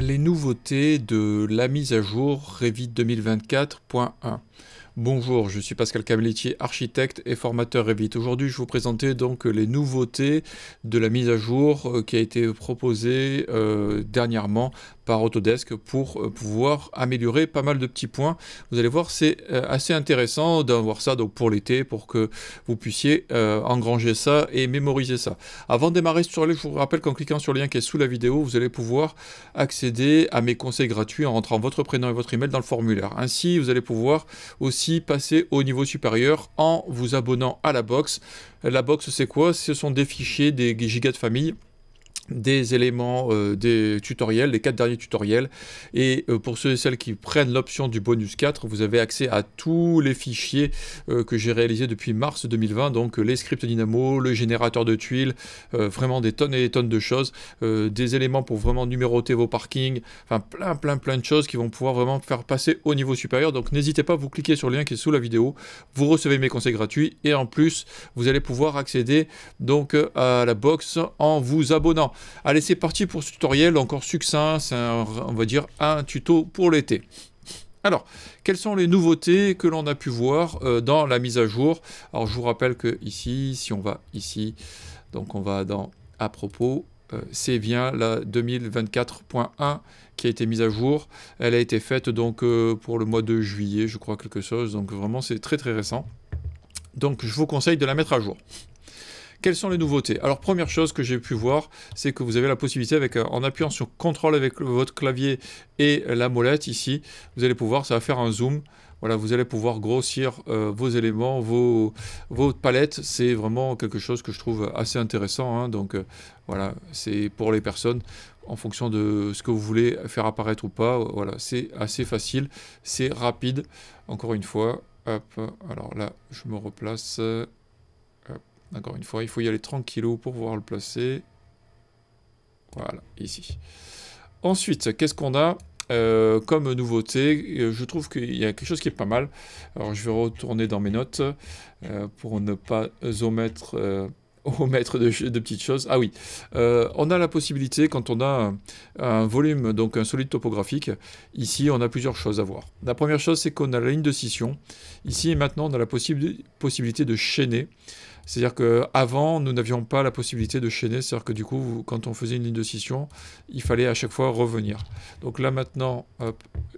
les nouveautés de la mise à jour Revit 2024.1. Bonjour, je suis Pascal Cabelletier, architecte et formateur Revit. Aujourd'hui, je vais vous présenter donc les nouveautés de la mise à jour euh, qui a été proposée euh, dernièrement par Autodesk pour euh, pouvoir améliorer pas mal de petits points. Vous allez voir, c'est assez intéressant d'avoir ça donc pour l'été pour que vous puissiez engranger ça et mémoriser ça. Avant de démarrer sur les, je vous rappelle qu'en cliquant sur le lien qui est sous la vidéo, vous allez pouvoir accéder à mes conseils gratuits en rentrant votre prénom et votre email dans le formulaire. Ainsi, vous allez pouvoir aussi passer au niveau supérieur en vous abonnant à la box. La box, c'est quoi Ce sont des fichiers, des gigas de famille des éléments, euh, des tutoriels, les quatre derniers tutoriels. Et euh, pour ceux et celles qui prennent l'option du bonus 4, vous avez accès à tous les fichiers euh, que j'ai réalisés depuis mars 2020. Donc les scripts Dynamo, le générateur de tuiles, vraiment des tonnes et des tonnes de choses, des éléments pour vraiment numéroter vos parkings, enfin plein plein plein de choses qui vont pouvoir vraiment faire passer au niveau supérieur. Donc n'hésitez pas, vous cliquez sur le lien qui est sous la vidéo, vous recevez mes conseils gratuits et en plus vous allez pouvoir accéder donc à la box en vous abonnant. Allez, c'est parti pour ce tutoriel encore succinct. C'est, on va dire, un tuto pour l'été. Alors, quelles sont les nouveautés que l'on a pu voir euh, dans la mise à jour Alors, je vous rappelle que ici, si on va ici, donc on va dans à propos, euh, c'est bien la 2024.1 qui a été mise à jour. Elle a été faite donc euh, pour le mois de juillet, je crois quelque chose. Donc vraiment, c'est très très récent. Donc, je vous conseille de la mettre à jour. Quelles sont les nouveautés Alors première chose que j'ai pu voir, c'est que vous avez la possibilité avec, euh, en appuyant sur CTRL avec votre clavier et la molette ici, vous allez pouvoir, ça va faire un zoom, voilà, vous allez pouvoir grossir euh, vos éléments, vos, vos palettes. C'est vraiment quelque chose que je trouve assez intéressant. Hein. Donc euh, voilà, c'est pour les personnes en fonction de ce que vous voulez faire apparaître ou pas. Voilà, c'est assez facile, c'est rapide. Encore une fois, hop, alors là, je me replace. Encore une fois, il faut y aller tranquillou pour pouvoir le placer. Voilà, ici. Ensuite, qu'est-ce qu'on a euh, comme nouveauté, euh, je trouve qu'il y a quelque chose qui est pas mal. Alors je vais retourner dans mes notes euh, pour ne pas omettre au de, petites choses. Ah oui, euh, on a la possibilité, quand on a un, volume, donc un solide topographique, ici on a plusieurs choses à voir. La première chose, c'est qu'on a la ligne de scission. Ici et maintenant, on a la possibilité de chaîner. C'est-à-dire qu'avant, nous n'avions pas la possibilité de chaîner, c'est-à-dire que du coup, quand on faisait une ligne de scission, il fallait à chaque fois revenir. Donc là maintenant,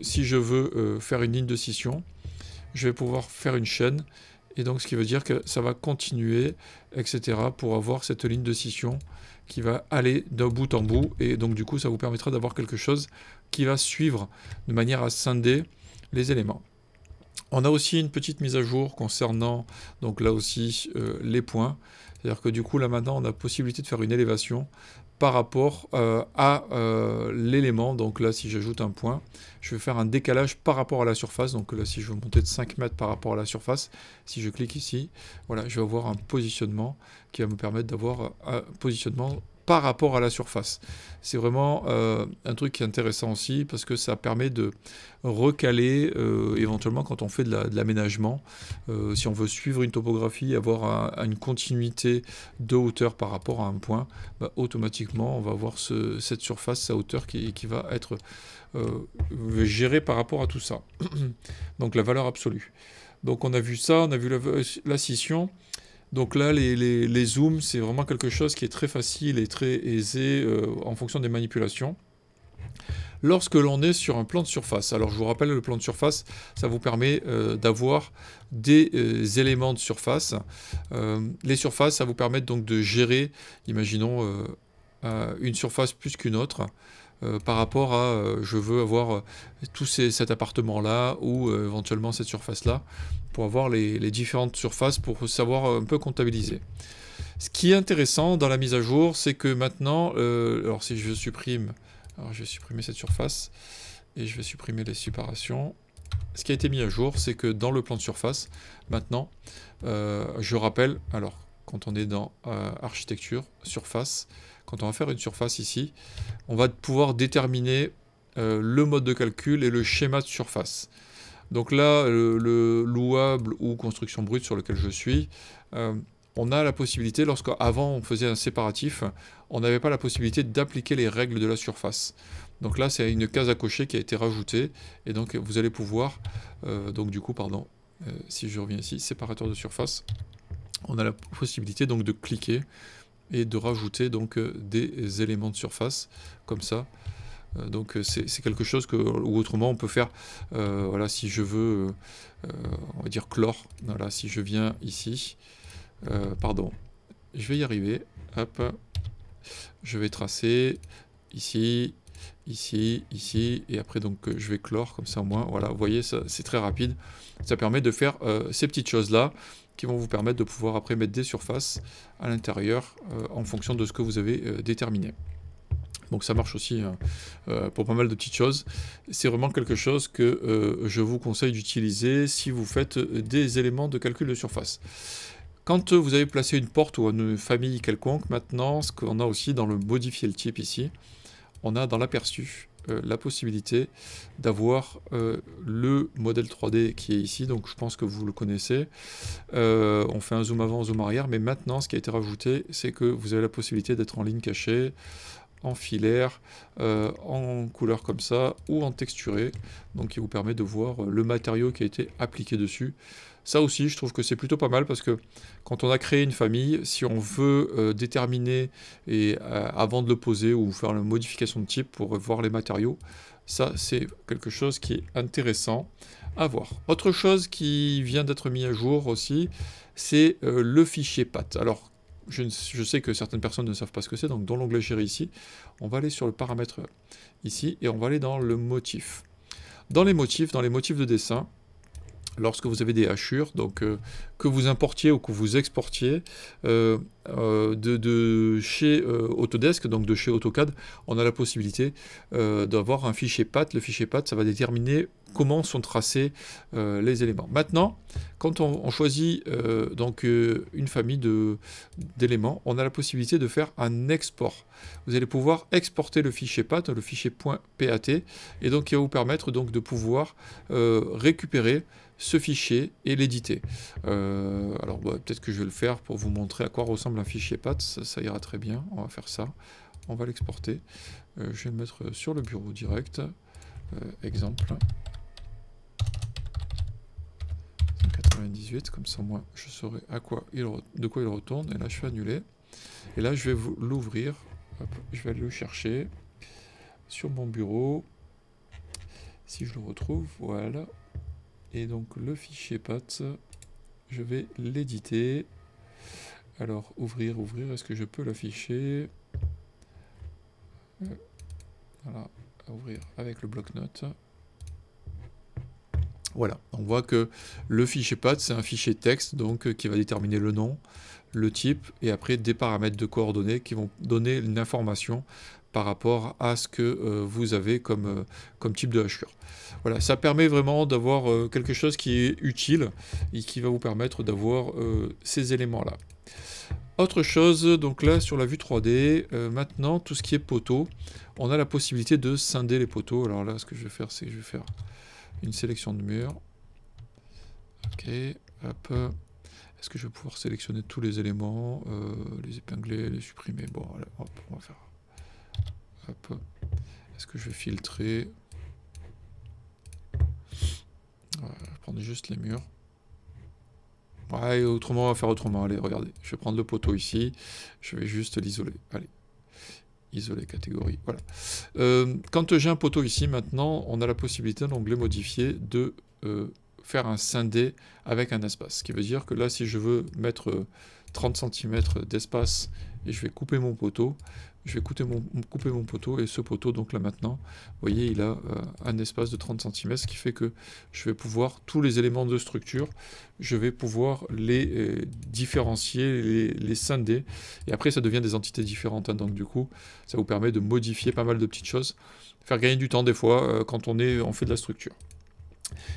si je veux euh, faire une ligne de scission, je vais pouvoir faire une chaîne et donc, ce qui veut dire que ça va continuer, etc., pour avoir cette ligne de scission qui va aller d'un bout en bout. Et donc, du coup, ça vous permettra d'avoir quelque chose qui va suivre de manière à scinder les éléments. On a aussi une petite mise à jour concernant, donc là aussi, euh, les points. C'est-à-dire que du coup, là maintenant, on a possibilité de faire une élévation par rapport euh, à euh, l'élément. Donc là, si j'ajoute un point, je vais faire un décalage par rapport à la surface. Donc là, si je veux monter de 5 mètres par rapport à la surface, si je clique ici, voilà, je vais avoir un positionnement qui va me permettre d'avoir euh, un positionnement par rapport à la surface. C'est vraiment euh, un truc qui est intéressant aussi parce que ça permet de recaler euh, éventuellement quand on fait de l'aménagement. Euh, si on veut suivre une topographie, avoir une continuité de hauteur par rapport à un point, bah, automatiquement on va avoir cette surface, sa hauteur qui, va être gérée par rapport à tout ça. Donc la valeur absolue. Donc on a vu ça, on a vu la, la scission. Donc là, les, zooms, c'est vraiment quelque chose qui est très facile et très aisé euh, en fonction des manipulations. Lorsque l'on est sur un plan de surface, alors je vous rappelle, le plan de surface, ça vous permet euh, d'avoir des euh, éléments de surface. les surfaces, ça vous permet donc de gérer, imaginons, une surface plus qu'une autre. Euh, par rapport à euh, je veux avoir euh, tout ces, cet appartement là ou éventuellement cette surface là pour avoir les, différentes surfaces pour savoir un peu comptabiliser. Ce qui est intéressant dans la mise à jour, c'est que maintenant, alors si je supprime, alors je vais supprimer cette surface et je vais supprimer les séparations ce qui a été mis à jour, c'est que dans le plan de surface, maintenant, je rappelle, alors quand on est dans euh, architecture, surface, quand on va faire une surface ici, on va pouvoir déterminer euh, le mode de calcul et le schéma de surface. Donc là, le, louable ou construction brute sur lequel je suis, euh, on a la possibilité, lorsqu'avant on faisait un séparatif, on n'avait pas la possibilité d'appliquer les règles de la surface. Donc là, c'est une case à cocher qui a été rajoutée, et donc vous allez pouvoir, donc du coup, pardon, si je reviens ici, séparateur de surface, on a la possibilité donc de cliquer et de rajouter donc euh, des éléments de surface comme ça. Euh, donc euh, c'est quelque chose que, ou autrement, on peut faire, voilà, si je veux, on va dire clore voilà, si je viens ici, pardon, je vais y arriver, hop, je vais tracer ici, ici, ici, et après donc je vais clore comme ça au moins, voilà, vous voyez, c'est très rapide, ça permet de faire ces petites choses-là, qui vont vous permettre de pouvoir après mettre des surfaces à l'intérieur euh, en fonction de ce que vous avez euh, déterminé. Donc ça marche aussi hein, euh, pour pas mal de petites choses. C'est vraiment quelque chose que je vous conseille d'utiliser si vous faites des éléments de calcul de surface. Quand vous avez placé une porte ou une famille quelconque, maintenant, ce qu'on a aussi dans le modifier le type ici, on a dans l'aperçu euh, la possibilité d'avoir euh, le modèle 3D qui est ici, donc je pense que vous le connaissez. Euh, on fait un zoom avant, zoom arrière, mais maintenant ce qui a été rajouté, c'est que vous avez la possibilité d'être en ligne cachée, en filaire, euh, en couleur comme ça ou en texturé. Donc qui vous permet de voir euh, le matériau qui a été appliqué dessus. Ça aussi, je trouve que c'est plutôt pas mal parce que quand on a créé une famille, si on veut euh, déterminer et avant de le poser ou faire une modification de type pour voir les matériaux, ça c'est quelque chose qui est intéressant à voir. Autre chose qui vient d'être mis à jour aussi, c'est le fichier PAT. Alors je, sais que certaines personnes ne savent pas ce que c'est, donc dans l'onglet gérer ici, on va aller sur le paramètre ici et on va aller dans le motif. Dans les motifs, dans les motifs de dessin, lorsque vous avez des hachures, donc euh, que vous importiez ou que vous exportiez euh, euh, de, chez Autodesk, donc de chez AutoCAD, on a la possibilité d'avoir un fichier PAT. Le fichier PAT, ça va déterminer comment sont tracés les éléments. Maintenant, quand on, choisit donc une famille d'éléments, on a la possibilité de faire un export. Vous allez pouvoir exporter le fichier PAT, le fichier .pat, et donc qui va vous permettre donc de pouvoir récupérer ce fichier et l'éditer. Euh, alors bah, peut-être que je vais le faire pour vous montrer à quoi ressemble un fichier PAT, ça, ira très bien, on va faire ça, on va l'exporter. Euh, je vais le mettre sur le bureau direct, euh, exemple. 98, comme ça moi je saurai à quoi il de quoi il retourne, et là je fais annuler. Et là je vais l'ouvrir, je vais aller le chercher sur mon bureau. Si je le retrouve, voilà, et donc le fichier PAT, je vais l'éditer. Alors, ouvrir, ouvrir, est-ce que je peux l'afficher euh, Voilà, ouvrir avec le bloc-notes. Voilà, on voit que le fichier PAT, c'est un fichier texte donc euh, qui va déterminer le nom, le type et après des paramètres de coordonnées qui vont donner une information par rapport à ce que euh, vous avez comme, euh, comme type de hachure. Voilà, ça permet vraiment d'avoir euh, quelque chose qui est utile et qui va vous permettre d'avoir ces éléments-là. Autre chose, donc là sur la vue 3D, maintenant tout ce qui est poteau, on a la possibilité de scinder les poteaux. Alors là, ce que je vais faire, c'est que je vais faire une sélection de murs. Ok, hop. Est-ce que je vais pouvoir sélectionner tous les éléments, les épingler, les supprimer Bon, hop, on va faire est-ce que je vais filtrer Je prends juste les murs. Ouais, autrement, on va faire autrement. Allez, regardez. Je vais prendre le poteau ici. Je vais juste l'isoler. Allez. Isoler catégorie. Voilà. Euh, quand j'ai un poteau ici, maintenant, on a la possibilité dans l'onglet modifier de euh, faire un scindé avec un espace. Ce qui veut dire que là, si je veux mettre 30 euh, cm d'espace et je vais couper mon poteau, je vais couper mon, poteau et ce poteau donc là maintenant vous voyez il a euh, un espace de 30 cm ce qui fait que je vais pouvoir tous les éléments de structure je vais pouvoir les euh, différencier les, scinder et après ça devient des entités différentes hein, donc du coup ça vous permet de modifier pas mal de petites choses faire gagner du temps des fois euh, quand on est on fait de la structure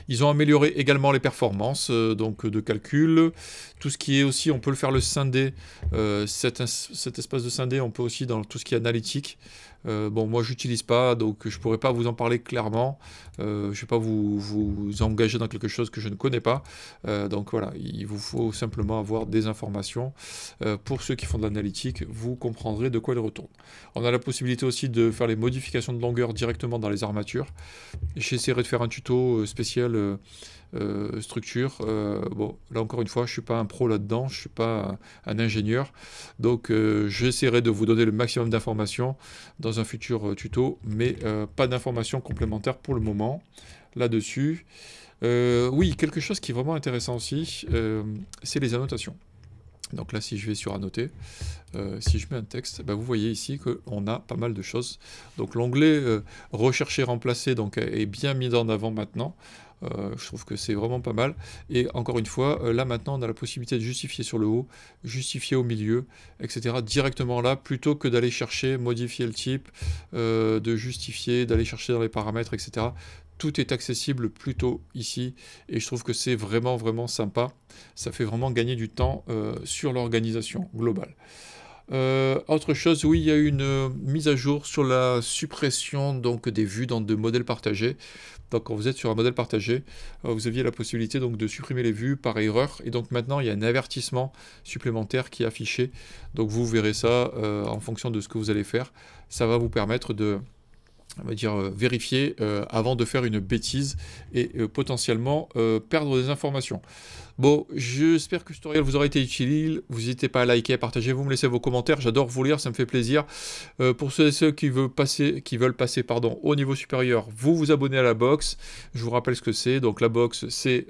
ils ont amélioré également les performances euh, donc de calcul. Tout ce qui est aussi, on peut le faire le scinder. Euh, cet, espace de scindé, on peut aussi dans tout ce qui est analytique, euh, bon, moi, j'utilise pas, donc je pourrais pas vous en parler clairement. je euh, je vais pas vous, engager dans quelque chose que je ne connais pas. Euh, donc voilà, il vous faut simplement avoir des informations. pour ceux qui font de l'analytique, vous comprendrez de quoi il retourne. On a la possibilité aussi de faire les modifications de longueur directement dans les armatures. J'essaierai de faire un tuto spécial euh, structure. Euh, bon, là encore une fois, je ne suis pas un pro là-dedans, je ne suis pas un, ingénieur. Donc euh, j'essaierai de vous donner le maximum d'informations dans un futur tuto, mais pas d'informations complémentaires pour le moment là-dessus. oui, quelque chose qui est vraiment intéressant aussi, c'est les annotations. Donc là, si je vais sur annoter, euh, si je mets un texte, bah, vous voyez ici qu'on a pas mal de choses. Donc l'onglet euh, rechercher, remplacer donc, est bien mis en avant maintenant. Euh, je trouve que c'est vraiment pas mal. Et encore une fois, là maintenant, on a la possibilité de justifier sur le haut, justifier au milieu, etc. Directement là, plutôt que d'aller chercher, modifier le type, de justifier, d'aller chercher dans les paramètres, etc tout est accessible plutôt ici et je trouve que c'est vraiment vraiment sympa. Ça fait vraiment gagner du temps euh, sur l'organisation globale. Euh, autre chose, oui, il y a une euh, mise à jour sur la suppression donc des vues dans de modèles partagés. Donc quand vous êtes sur un modèle partagé, vous aviez la possibilité donc de supprimer les vues par erreur. Et donc maintenant, il y a un avertissement supplémentaire qui est affiché. Donc vous verrez ça en fonction de ce que vous allez faire. Ça va vous permettre de on va dire, euh, vérifier euh, avant de faire une bêtise et euh, potentiellement perdre des informations. Bon, j'espère que ce tutoriel vous aura été utile. Vous n'hésitez pas à liker, à partager, vous me laissez vos commentaires. J'adore vous lire, ça me fait plaisir. pour ceux et ceux qui veulent passer, qui veulent passer pardon, au niveau supérieur, vous vous abonnez à la box. Je vous rappelle ce que c'est. Donc la box, c'est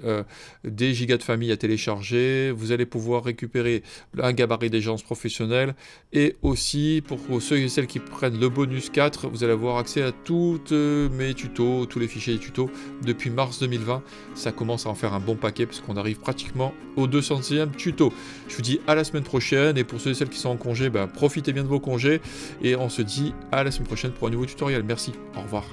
des gigas de famille à télécharger. Vous allez pouvoir récupérer un gabarit d'agence professionnelle, Et aussi, pour ceux et celles qui prennent le bonus 4, vous allez avoir accès à toutes euh, mes tutos, tous les fichiers des tutos depuis mars 2020. Ça commence à en faire un bon paquet puisqu'on arrive pratiquement au 200e tuto. Je vous dis à la semaine prochaine et pour ceux et celles qui sont en congé, bah, profitez bien de vos congés et on se dit à la semaine prochaine pour un nouveau tutoriel. Merci, au revoir.